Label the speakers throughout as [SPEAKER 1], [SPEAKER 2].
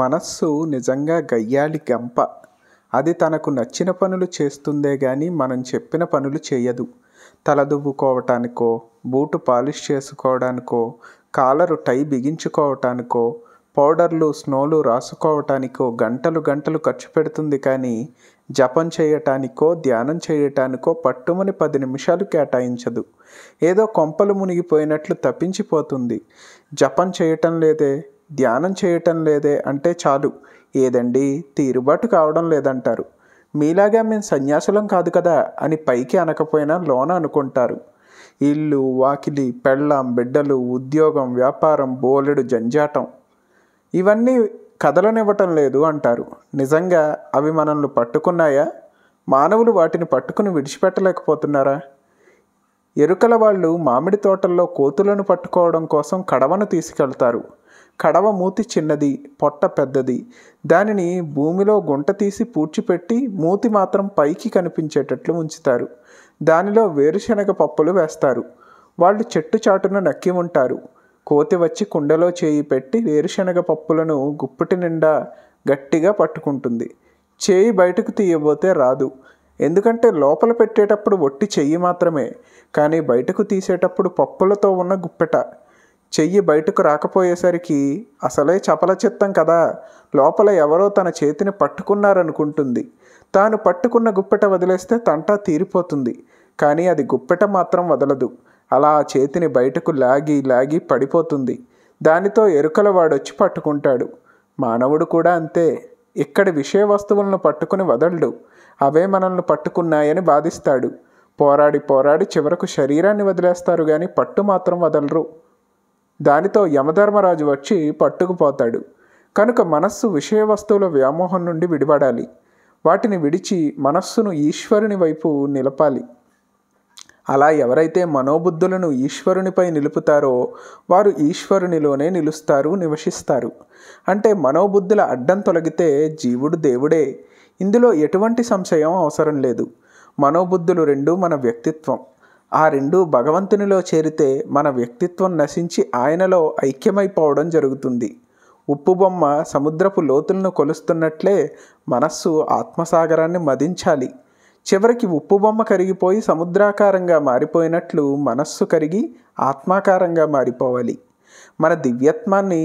[SPEAKER 1] మనస్సు నిజంగా గయ్యాలి గంప అది తనకు నచ్చిన పనులు చేస్తుందే గాని మనం చెప్పిన పనులు చేయదు తలదువ్వుకోవటానికో బూటు పాలిష్ చేసుకోవడానికో కాలరు టై బిగించుకోవటానికో పౌడర్లు స్నోలు రాసుకోవటానికో గంటలు గంటలు ఖర్చు పెడుతుంది కానీ జపం చేయటానికో ధ్యానం చేయటానికో పట్టుమని పది నిమిషాలు కేటాయించదు ఏదో కొంపలు మునిగిపోయినట్లు తప్పించిపోతుంది జపం చేయటం లేదే ధ్యానం చేయటం లేదే అంటే చాలు ఏదండి తీరుబాటు కావడం లేదంటారు మీలాగా మేము సన్యాసులం కాదు కదా అని పైకి అనకపోయినా లోన అనుకుంటారు ఇల్లు వాకిలి పెళ్ళాం బిడ్డలు ఉద్యోగం వ్యాపారం బోలెడు జంజాటం ఇవన్నీ కదలనివ్వటం లేదు అంటారు నిజంగా అవి మనల్ని పట్టుకున్నాయా మానవులు వాటిని పట్టుకుని విడిచిపెట్టలేకపోతున్నారా ఎరుకల వాళ్ళు మామిడి తోటల్లో కోతులను పట్టుకోవడం కోసం కడవను తీసుకెళ్తారు కడవ మూతి చిన్నది పొట్ట పెద్దది దానిని భూమిలో గుంట తీసి పూడ్చిపెట్టి మూతి మాత్రం పైకి కనిపించేటట్లు ఉంచుతారు దానిలో వేరుశనగ పప్పులు వేస్తారు వాళ్ళు చెట్టు చాటున నక్కి ఉంటారు కోతి వచ్చి కుండలో చేయి పెట్టి వేరుశనగ పప్పులను గుప్పటి నిండా గట్టిగా పట్టుకుంటుంది చేయి బయటకు తీయబోతే రాదు ఎందుకంటే లోపల పెట్టేటప్పుడు ఒట్టి చెయ్యి మాత్రమే కానీ బయటకు తీసేటప్పుడు పప్పులతో ఉన్న గుప్పెట చెయ్యి బయటకు రాకపోయేసరికి అసలే చపల చిత్తం కదా లోపల ఎవరో తన చేతిని పట్టుకున్నారనుకుంటుంది తాను పట్టుకున్న గుప్పెట వదిలేస్తే తంటా తీరిపోతుంది కానీ అది గుప్పెట మాత్రం వదలదు అలా ఆ చేతిని బయటకు లాగి లాగి పడిపోతుంది దానితో ఎరుకల వాడొచ్చి పట్టుకుంటాడు మానవుడు కూడా అంతే ఇక్కడి విషయ వస్తువులను పట్టుకుని వదలడు అవే మనల్ని పట్టుకున్నాయని బాధిస్తాడు పోరాడి పోరాడి చివరకు శరీరాన్ని వదిలేస్తారు కానీ పట్టు మాత్రం వదలరు దానితో యమధర్మరాజు వచ్చి పట్టుకుపోతాడు కనుక మనస్సు విషయ వస్తువుల వ్యామోహం నుండి విడిపడాలి వాటిని విడిచి మనస్సును ఈశ్వరుని వైపు నిలపాలి అలా ఎవరైతే మనోబుద్ధులను ఈశ్వరునిపై నిలుపుతారో వారు ఈశ్వరునిలోనే నిలుస్తారు నివసిస్తారు అంటే మనోబుద్ధుల అడ్డం తొలగితే జీవుడు దేవుడే ఇందులో ఎటువంటి సంశయం అవసరం లేదు మనోబుద్ధులు రెండు మన వ్యక్తిత్వం ఆ రెండు భగవంతునిలో చేరితే మన వ్యక్తిత్వం నశించి ఆయనలో ఐక్యమైపోవడం జరుగుతుంది ఉప్పు బొమ్మ సముద్రపు లోతులను కొలుస్తున్నట్లే మనస్సు ఆత్మసాగరాన్ని మదించాలి చివరికి ఉప్పు బొమ్మ కరిగిపోయి సముద్రాకారంగా మారిపోయినట్లు మనస్సు కరిగి ఆత్మాకారంగా మారిపోవాలి మన దివ్యత్వాన్ని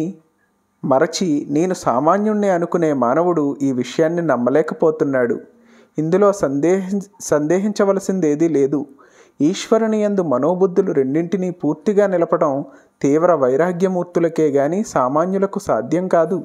[SPEAKER 1] మరచి నేను సామాన్యుణ్ణి అనుకునే మానవుడు ఈ విషయాన్ని నమ్మలేకపోతున్నాడు ఇందులో సందేహి సందేహించవలసిందేదీ లేదు ఈశ్వరుని ఎందు మనోబుద్ధులు రెండింటినీ పూర్తిగా నిలపడం తీవ్ర వైరాగ్యమూర్తులకే గాని సామాన్యులకు సాధ్యం కాదు